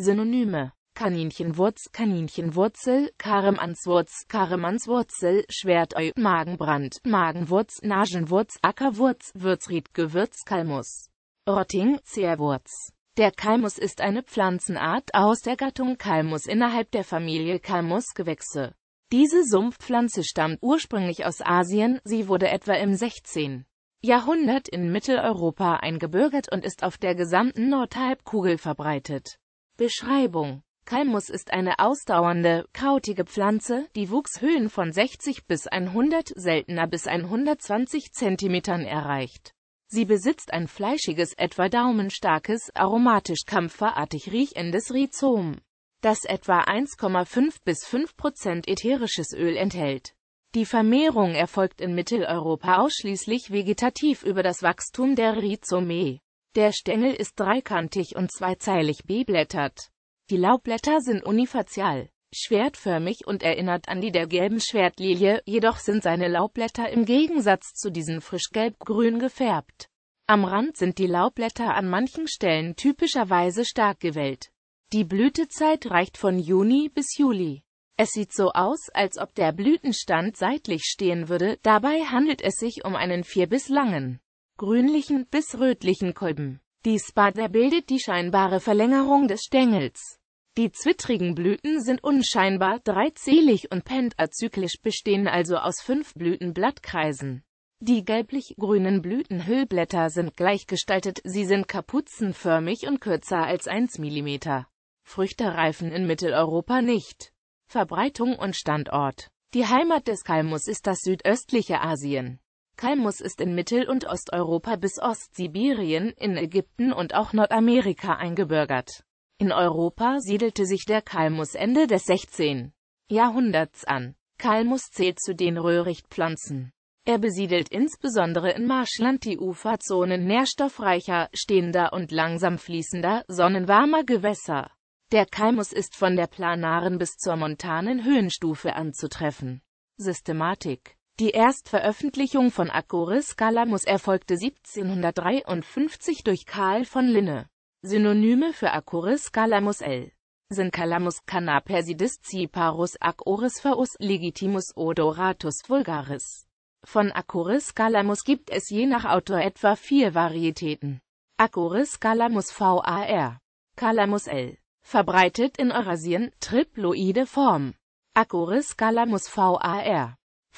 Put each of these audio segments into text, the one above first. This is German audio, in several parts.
Synonyme Kaninchenwurz, Kaninchenwurzel, Karemanswurz, Karemanswurzel, Schwerteu, Magenbrand, Magenwurz, Nagenwurz, Ackerwurz, Würzried, Gewürz, Kalmus, Rotting, Zehrwurz. Der Kalmus ist eine Pflanzenart aus der Gattung Kalmus innerhalb der Familie Kalmusgewächse. Diese Sumpfpflanze stammt ursprünglich aus Asien, sie wurde etwa im 16. Jahrhundert in Mitteleuropa eingebürgert und ist auf der gesamten Nordhalbkugel verbreitet. Beschreibung Kalmus ist eine ausdauernde, krautige Pflanze, die Wuchshöhen von 60 bis 100, seltener bis 120 Zentimetern erreicht. Sie besitzt ein fleischiges, etwa daumenstarkes, aromatisch kampferartig riechendes Rhizom, das etwa 1,5 bis 5 Prozent ätherisches Öl enthält. Die Vermehrung erfolgt in Mitteleuropa ausschließlich vegetativ über das Wachstum der Rhizomae. Der Stängel ist dreikantig und zweizeilig beblättert. Die Laubblätter sind unifazial, schwertförmig und erinnert an die der gelben Schwertlilie, jedoch sind seine Laubblätter im Gegensatz zu diesen frischgelb grün gefärbt. Am Rand sind die Laubblätter an manchen Stellen typischerweise stark gewellt. Die Blütezeit reicht von Juni bis Juli. Es sieht so aus, als ob der Blütenstand seitlich stehen würde, dabei handelt es sich um einen vier bis langen grünlichen bis rötlichen Kolben. Die Spada bildet die scheinbare Verlängerung des Stängels. Die zwittrigen Blüten sind unscheinbar, dreizählig und pentazyklisch, bestehen also aus fünf Blütenblattkreisen. Die gelblich-grünen Blütenhüllblätter sind gleichgestaltet, sie sind kapuzenförmig und kürzer als 1 mm. Früchte reifen in Mitteleuropa nicht. Verbreitung und Standort Die Heimat des Kalmus ist das südöstliche Asien. Kalmus ist in Mittel- und Osteuropa bis Ostsibirien, in Ägypten und auch Nordamerika eingebürgert. In Europa siedelte sich der Kalmus Ende des 16. Jahrhunderts an. Kalmus zählt zu den Röhrichtpflanzen. Er besiedelt insbesondere in Marschland die Uferzonen nährstoffreicher, stehender und langsam fließender, sonnenwarmer Gewässer. Der Kalmus ist von der planaren bis zur montanen Höhenstufe anzutreffen. Systematik die Erstveröffentlichung von Accoris calamus erfolgte 1753 durch Karl von Linne. Synonyme für Accoris calamus L. sind Calamus cana persidis acoris Accoris feus legitimus odoratus vulgaris. Von Acoris calamus gibt es je nach Autor etwa vier Varietäten. Acoris calamus var. Calamus L. Verbreitet in Eurasien, triploide Form. Acoris calamus var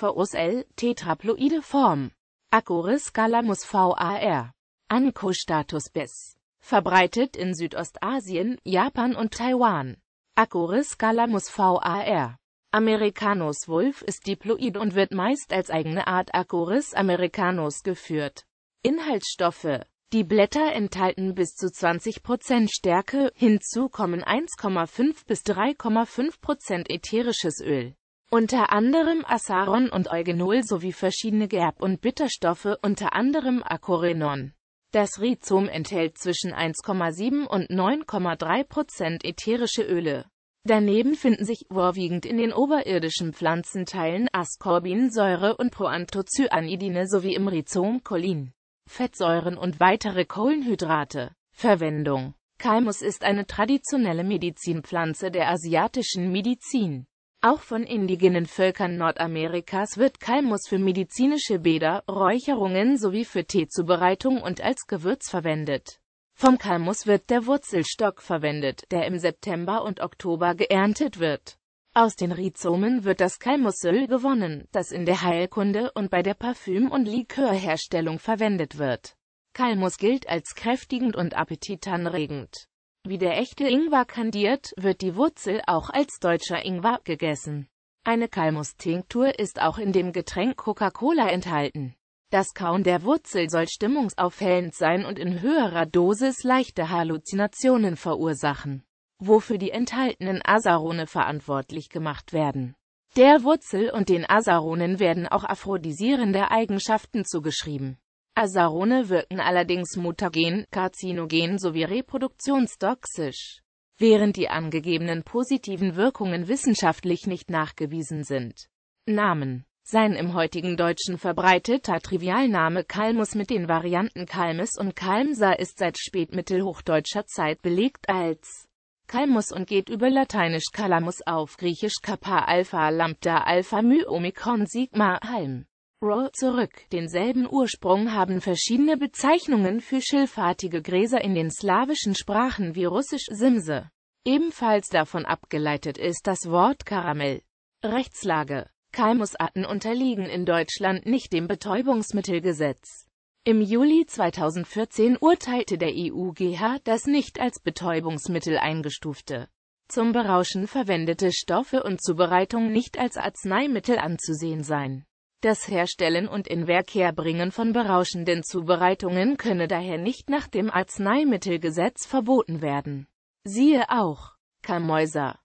Phosphorus L, tetraploide Form. Acoris calamus var. Ankostatus bis. Verbreitet in Südostasien, Japan und Taiwan. Acoris calamus var. Americanus vulf ist diploid und wird meist als eigene Art Acoris americanus geführt. Inhaltsstoffe die Blätter enthalten bis zu 20% Stärke, hinzu kommen 1,5 bis 3,5% ätherisches Öl unter anderem Asaron und Eugenol sowie verschiedene Gerb- und Bitterstoffe, unter anderem Akorenon. Das Rhizom enthält zwischen 1,7 und 9,3 Prozent ätherische Öle. Daneben finden sich vorwiegend in den oberirdischen Pflanzenteilen Ascorbinsäure und Proanthocyanidine sowie im Rhizom Cholin, Fettsäuren und weitere Kohlenhydrate. Verwendung Kalmus ist eine traditionelle Medizinpflanze der asiatischen Medizin. Auch von indigenen Völkern Nordamerikas wird Kalmus für medizinische Bäder, Räucherungen sowie für Teezubereitung und als Gewürz verwendet. Vom Kalmus wird der Wurzelstock verwendet, der im September und Oktober geerntet wird. Aus den Rhizomen wird das Kalmusöl gewonnen, das in der Heilkunde und bei der Parfüm- und Likörherstellung verwendet wird. Kalmus gilt als kräftigend und appetitanregend. Wie der echte Ingwer kandiert, wird die Wurzel auch als deutscher Ingwer gegessen. Eine Kalmus-Tinktur ist auch in dem Getränk Coca-Cola enthalten. Das Kauen der Wurzel soll stimmungsaufhellend sein und in höherer Dosis leichte Halluzinationen verursachen, wofür die enthaltenen Asarone verantwortlich gemacht werden. Der Wurzel und den Asaronen werden auch aphrodisierende Eigenschaften zugeschrieben. Azarone wirken allerdings mutagen, karzinogen sowie reproduktionstoxisch, während die angegebenen positiven Wirkungen wissenschaftlich nicht nachgewiesen sind. Namen Sein im heutigen Deutschen verbreiteter Trivialname Kalmus mit den Varianten Kalmes und Kalmsa ist seit spätmittelhochdeutscher Zeit belegt als Kalmus und geht über Lateinisch Calamus auf Griechisch Kappa Alpha Lambda Alpha Mu Omikron Sigma Halm. Raw zurück. Denselben Ursprung haben verschiedene Bezeichnungen für schilfartige Gräser in den slawischen Sprachen wie Russisch Simse. Ebenfalls davon abgeleitet ist das Wort Karamell. Rechtslage Kalmusarten unterliegen in Deutschland nicht dem Betäubungsmittelgesetz. Im Juli 2014 urteilte der EuGH, dass nicht als Betäubungsmittel eingestufte, zum Berauschen verwendete Stoffe und Zubereitung nicht als Arzneimittel anzusehen seien. Das Herstellen und Inverkehrbringen von berauschenden Zubereitungen könne daher nicht nach dem Arzneimittelgesetz verboten werden. Siehe auch Kamäuser